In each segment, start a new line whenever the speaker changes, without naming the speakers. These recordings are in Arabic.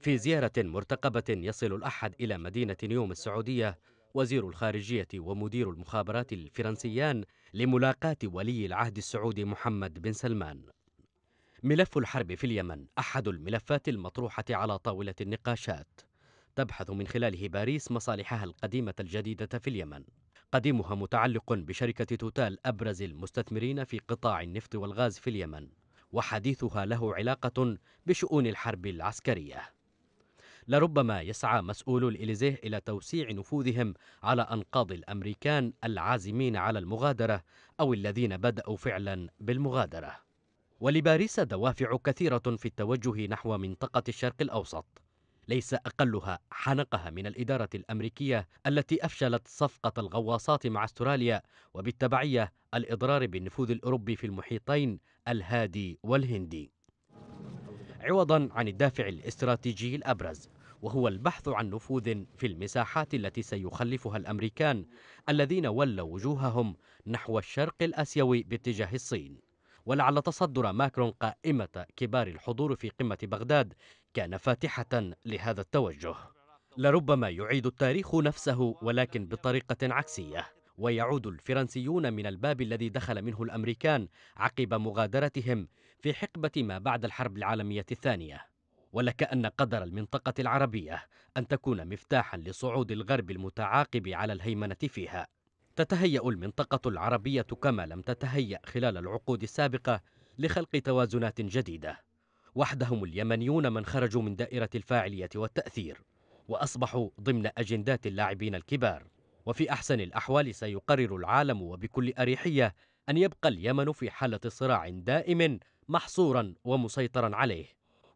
في زيارة مرتقبة يصل الأحد إلى مدينة نيوم السعودية وزير الخارجية ومدير المخابرات الفرنسيان لملاقاة ولي العهد السعودي محمد بن سلمان ملف الحرب في اليمن أحد الملفات المطروحة على طاولة النقاشات تبحث من خلاله باريس مصالحها القديمة الجديدة في اليمن قديمها متعلق بشركة توتال أبرز المستثمرين في قطاع النفط والغاز في اليمن وحديثها له علاقة بشؤون الحرب العسكرية لربما يسعى مسؤول الإليزيه إلى توسيع نفوذهم على أنقاض الأمريكان العازمين على المغادرة أو الذين بدأوا فعلا بالمغادرة ولباريس دوافع كثيرة في التوجه نحو منطقة الشرق الأوسط ليس أقلها حنقها من الإدارة الأمريكية التي أفشلت صفقة الغواصات مع استراليا وبالتبعية الإضرار بالنفوذ الأوروبي في المحيطين الهادي والهندي عوضا عن الدافع الاستراتيجي الأبرز وهو البحث عن نفوذ في المساحات التي سيخلفها الأمريكان الذين ولوا وجوههم نحو الشرق الأسيوي باتجاه الصين ولعل تصدر ماكرون قائمة كبار الحضور في قمة بغداد كان فاتحة لهذا التوجه لربما يعيد التاريخ نفسه ولكن بطريقة عكسية ويعود الفرنسيون من الباب الذي دخل منه الأمريكان عقب مغادرتهم في حقبة ما بعد الحرب العالمية الثانية ولكأن قدر المنطقة العربية أن تكون مفتاحا لصعود الغرب المتعاقب على الهيمنة فيها تتهيأ المنطقة العربية كما لم تتهيأ خلال العقود السابقة لخلق توازنات جديدة وحدهم اليمنيون من خرجوا من دائرة الفاعلية والتأثير وأصبحوا ضمن أجندات اللاعبين الكبار وفي أحسن الأحوال سيقرر العالم وبكل أريحية أن يبقى اليمن في حالة صراع دائم محصورا ومسيطرا عليه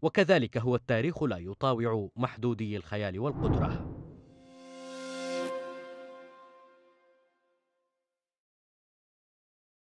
وكذلك هو التاريخ لا يطاوع محدودي الخيال والقدره